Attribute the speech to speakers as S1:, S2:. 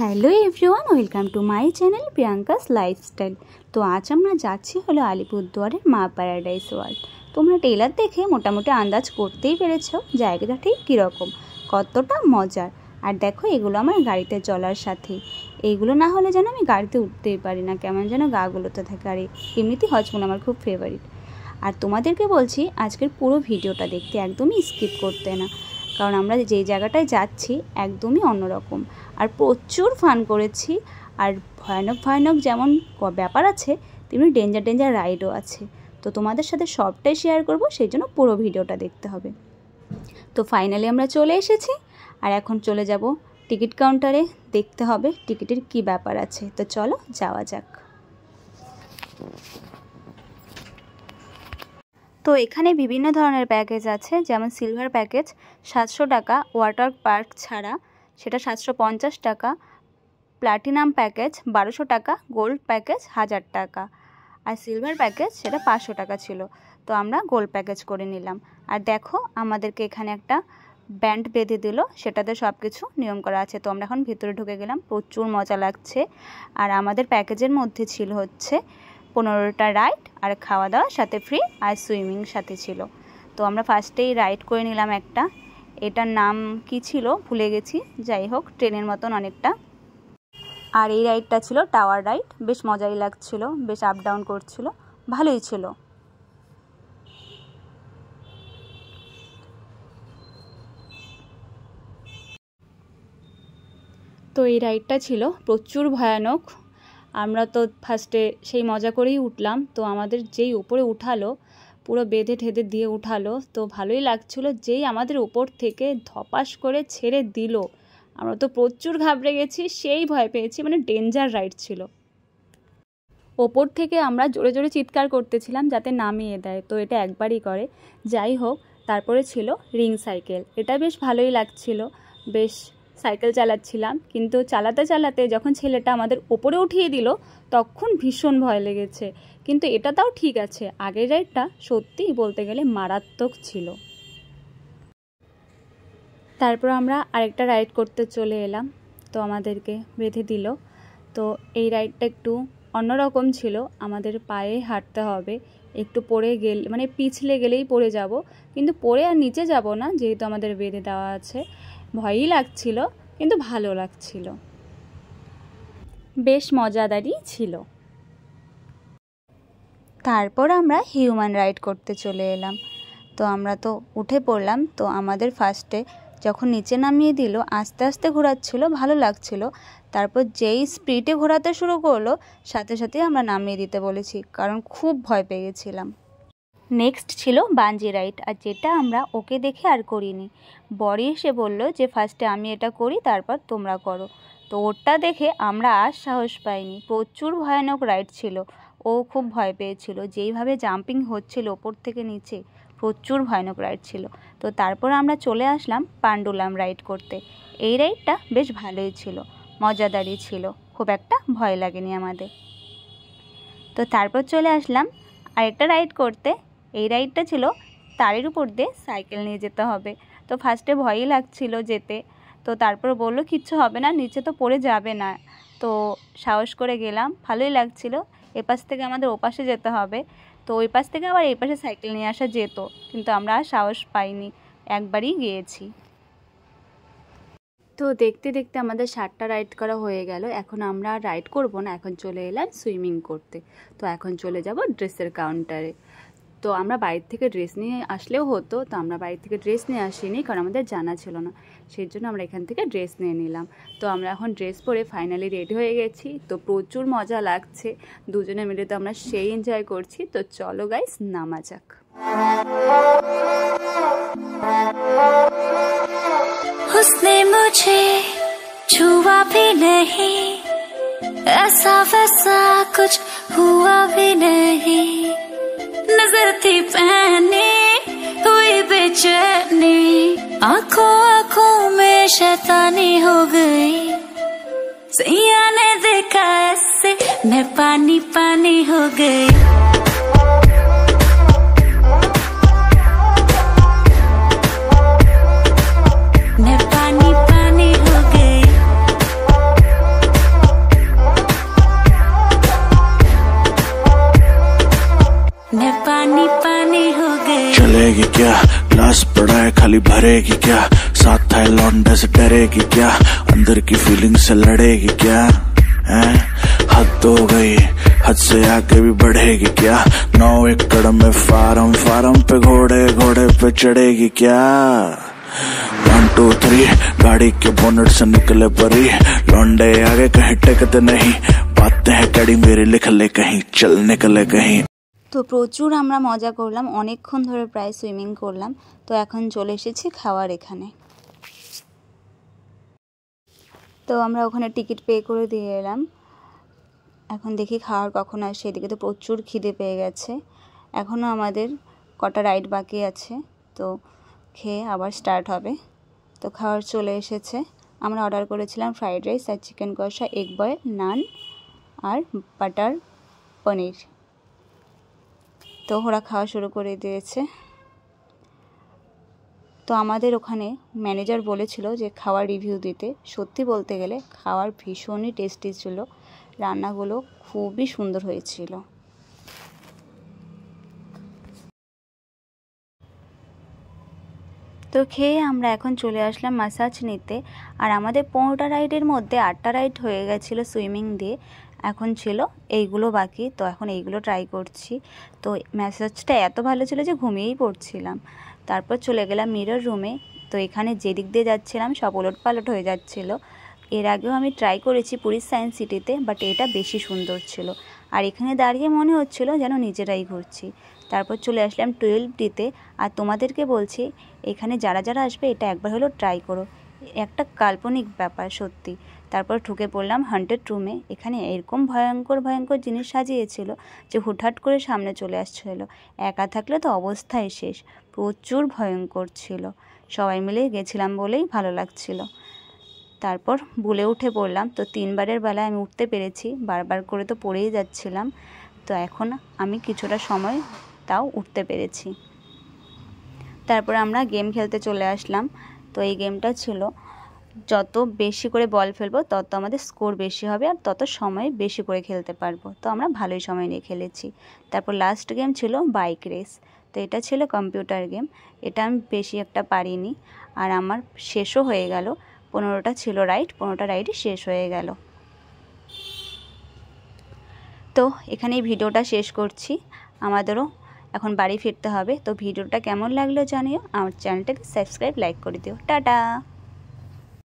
S1: hello everyone welcome to my channel Priyanka's lifestyle তো আজ আমরা যাচ্ছি হলো আলিপুরদুয়ারের মা প্যারাডাইস ওয়ার্ল্ড তোমরা টেলার দেখে মোটামুটি আন্দাজ করতেই পেরেছ জায়গাটা ঠিক কীরকম কতটা মজার আর দেখো এগুলো আমার গাড়িতে চলার সাথে এইগুলো না হলে যেন আমি গাড়িতে উঠতেই পারি না কেমন যেন গাগুলোতে থাকে আর এমনিতেই হজমুল আমার খুব ফেভারিট আর তোমাদেরকে বলছি আজকের পুরো ভিডিওটা দেখতে একদমই স্কিপ করতে না কারণ আমরা যে জায়গাটায় যাচ্ছি একদমই অন্যরকম আর প্রচুর ফান করেছি আর ভয়ানক ভয়ানক যেমন ব্যাপার আছে তেমনি ডেঞ্জার ডেঞ্জার রাইডও আছে তো তোমাদের সাথে সবটাই শেয়ার করব সেই জন্য পুরো ভিডিওটা দেখতে হবে তো ফাইনালি আমরা চলে এসেছি আর এখন চলে যাব টিকিট কাউন্টারে দেখতে হবে টিকিটের কি ব্যাপার আছে তো চলো যাওয়া যাক তো এখানে বিভিন্ন ধরনের প্যাকেজ আছে যেমন সিলভার প্যাকেজ সাতশো টাকা ওয়াটার পার্ক ছাড়া সেটা সাতশো পঞ্চাশ টাকা প্লাটিনাম প্যাকেজ বারোশো টাকা গোল্ড প্যাকেজ হাজার টাকা আর সিলভার প্যাকেজ সেটা পাঁচশো টাকা ছিল তো আমরা গোল্ড প্যাকেজ করে নিলাম আর দেখো আমাদেরকে এখানে একটা ব্যান্ড বেঁধে দিল সেটাতে সব কিছু নিয়ম করা আছে তো আমরা এখন ভিতরে ঢুকে গেলাম প্রচুর মজা লাগছে আর আমাদের প্যাকেজের মধ্যে ছিল হচ্ছে পনেরোটা রাইড আর খাওয়া দাওয়ার সাথে ফ্রি আর সুইমিং সাথে ছিল তো আমরা ফার্স্টেই রাইড করে নিলাম একটা এটার নাম কি ছিল ভুলে গেছি যাই হোক ট্রেনের মতন অনেকটা আর এই রাইডটা ছিল টাওয়ার রাইড বেশ মজাই লাগছিল বেশ আপ ডাউন করছিল ভালোই ছিল তো এই রাইডটা ছিল প্রচুর ভয়ানক আমরা তো ফার্স্টে সেই মজা করেই উঠলাম তো আমাদের যেই ওপরে উঠালো পুরো বেঁধে ঠেঁধে দিয়ে উঠালো তো ভালোই লাগছিলো যেই আমাদের ওপর থেকে ধপাস করে ছেড়ে দিল আমরা তো প্রচুর ঘাবড়ে গেছি সেই ভয় পেয়েছি মানে ডেঞ্জার রাইড ছিল ওপর থেকে আমরা জোরে জোরে চিৎকার করতেছিলাম যাতে নামিয়ে দেয় তো এটা একবারই করে যাই হোক তারপরে ছিল রিং সাইকেল এটা বেশ ভালোই লাগছিল বেশ সাইকেল চালাচ্ছিলাম কিন্তু চালাতে চালাতে যখন ছেলেটা আমাদের ওপরে উঠিয়ে দিল তখন ভীষণ ভয় লেগেছে কিন্তু এটা তাও ঠিক আছে আগের রাইডটা সত্যিই বলতে গেলে মারাত্মক ছিল তারপর আমরা আরেকটা রাইড করতে চলে এলাম তো আমাদেরকে বেঁধে দিল তো এই রাইডটা একটু অন্যরকম ছিল আমাদের পায়ে হাঁটতে হবে একটু পড়ে গেলে মানে পিছলে গেলেই পড়ে যাব কিন্তু পড়ে আর নিচে যাব না যেহেতু আমাদের বেঁধে দেওয়া আছে ভয়ই লাগছিল কিন্তু ভালো লাগছিল বেশ মজাদারই ছিল তারপর আমরা হিউম্যান রাইড করতে চলে এলাম তো আমরা তো উঠে পড়লাম তো আমাদের ফার্স্টে যখন নিচে নামিয়ে দিল আস্তে আস্তে ঘোরাচ্ছিল ভালো লাগছিল তারপর যেই স্পিডে ঘোরাতে শুরু করলো সাথে সাথে আমরা নামিয়ে দিতে বলেছি কারণ খুব ভয় পেয়ে গেছিলাম নেক্সট ছিল বাঞ্জি রাইড আর যেটা আমরা ওকে দেখে আর করিনি বড়ি এসে বলল যে ফার্স্টে আমি এটা করি তারপর তোমরা করো তো ওরটা দেখে আমরা আর সাহস পাইনি প্রচুর ভয়ানক রাইড ছিল ও খুব ভয় পেয়েছিল যেইভাবে জাম্পিং হচ্ছিল ওপর থেকে নিচে প্রচুর ভয়ানক রাইড ছিল তো তারপর আমরা চলে আসলাম পাণ্ডুলাম রাইড করতে এই রাইডটা বেশ ভালোই ছিল মজাদারই ছিল খুব একটা ভয় লাগেনি আমাদের তো তারপর চলে আসলাম আরেকটা রাইড করতে এই রাইডটা ছিল তারের উপর দিয়ে সাইকেল নিয়ে যেতে হবে তো ফার্স্টে ভয়ই লাগছিল যেতে তো তারপর বললো কিচ্ছু হবে না নিচে তো পড়ে যাবে না তো সাহস করে গেলাম ভালোই লাগছিল এপাশ থেকে আমাদের ওপাশে যেতে হবে তো ওই পাশ থেকে আবার এই পাশে সাইকেল নিয়ে আসা যেত কিন্তু আমরা আর সাহস পাইনি একবারই গিয়েছি তো দেখতে দেখতে আমাদের সাতটা রাইড করা হয়ে গেল এখন আমরা আর রাইড করব না এখন চলে এলাম সুইমিং করতে তো এখন চলে যাব ড্রেসের কাউন্টারে তো আমরা বাড়ির থেকে ড্রেস নিয়ে আসলেও হতো তো আমরা বাড়ির থেকে ড্রেস নিয়ে আসিনি কারণ আমাদের জানা ছিল না সেই জন্য আমরা এখান থেকে ড্রেস নিয়ে নিলাম তো আমরা এখন ড্রেস পরে ফাইনালি রেডি হয়ে গেছি তো প্রচুর মজা লাগছে দুজনে মিলে তো আমরা সেই এনজয় করছি তো চলো গাইস নামা যাক ऐसा वैसा कुछ हुआ भी नहीं नजर थी पहने हुई बेचैनी आंखों आंखों में शैतानी हो गई सैया ने देखा ऐसे मैं पानी पानी हो गई करेगी क्या साथ है लौंडे से डरेगी क्या अंदर की फीलिंग से लड़ेगी क्या है हद तो गई हद से आगे भी बढ़ेगी क्या नौ एकड़ में फार्म फार्म पे घोड़े घोड़े पे चढ़ेगी क्या वन टू थ्री गाड़ी के बोनट से निकले परी लौंडे आगे कहीं टिकते नहीं बातें हैं कड़ी मेरी लिख ले कहीं चल निकले कहीं তো প্রচুর আমরা মজা করলাম অনেকক্ষণ ধরে প্রায় সুইমিং করলাম তো এখন চলে এসেছি খাওয়ার এখানে তো আমরা ওখানে টিকিট পে করে দিয়ে এলাম এখন দেখি খাওয়ার কখন আর সেদিকে তো প্রচুর খিদে পেয়ে গেছে এখনও আমাদের কটা রাইড বাকি আছে তো খেয়ে আবার স্টার্ট হবে তো খাওয়ার চলে এসেছে আমরা অর্ডার করেছিলাম ফ্রাইড রাইস আর চিকেন কষা এগ বয়েল নান আর বাটার পনির তো ওরা খাওয়া শুরু করে দিয়েছে তো আমাদের ওখানে ম্যানেজার বলেছিল যে খাওয়ার রিভিউ দিতে সত্যি বলতে গেলে খাওয়ার ভীষণই টেস্টি ছিল রান্নাগুলো খুবই সুন্দর হয়েছিল তো খেয়ে আমরা এখন চলে আসলাম ম্যাসাজ নিতে আর আমাদের পনেরোটা রাইডের মধ্যে আটটা রাইড হয়ে গেছিলো সুইমিং দিয়ে এখন ছিল এইগুলো বাকি তো এখন এইগুলো ট্রাই করছি তো ম্যাসাজটা এত ভালো ছিল যে ঘুমিয়েই পড়ছিলাম তারপর চলে গেলাম মিরর রুমে তো এখানে যেদিক দিয়ে যাচ্ছিলাম সব ওলট পালট হয়ে যাচ্ছিলো এর আগেও আমি ট্রাই করেছি পুরী সায়েন্স সিটিতে বাট এটা বেশি সুন্দর ছিল আর এখানে দাঁড়িয়ে মনে হচ্ছিল যেন নিজেরাই ঘুরছি তারপর চলে আসলাম টুয়েলভ ডিতে আর তোমাদেরকে বলছি এখানে যারা যারা আসবে এটা একবার হলেও ট্রাই করো একটা কাল্পনিক ব্যাপার সত্যি তারপর ঢুকে পড়লাম হান্টেড রুমে এখানে এরকম ভয়ঙ্কর ভয়ঙ্কর জিনিস সাজিয়েছিল যে হুটহাট করে সামনে চলে আসছিল একা থাকলে তো অবস্থাই শেষ প্রচুর ভয়ঙ্কর ছিল সবাই মিলে গেছিলাম বলেই ভালো লাগছিল তারপর বুলে উঠে পড়লাম তো তিনবারের বেলায় আমি উঠতে পেরেছি বারবার করে তো পড়েই যাচ্ছিলাম তো এখন আমি কিছুটা সময় তাও উঠতে পেরেছি তারপর আমরা গেম খেলতে চলে আসলাম তো এই গেমটা ছিল যত বেশি করে বল ফেলবো তত আমাদের স্কোর বেশি হবে আর তত সময় বেশি করে খেলতে পারবো তো আমরা ভালোই সময় নিয়ে খেলেছি তারপর লাস্ট গেম ছিল বাইক রেস তো এটা ছিল কম্পিউটার গেম এটা আমি বেশি একটা পারিনি আর আমার শেষও হয়ে গেল পনেরোটা ছিল রাইড পনেরোটা রাইডই শেষ হয়ে গেল তো এখানে ভিডিওটা শেষ করছি আমাদেরও এখন বাড়ি ফিরতে হবে তো ভিডিওটা কেমন লাগলো জানিও আমার চ্যানেলটাকে সাবস্ক্রাইব লাইক করে দিও টাটা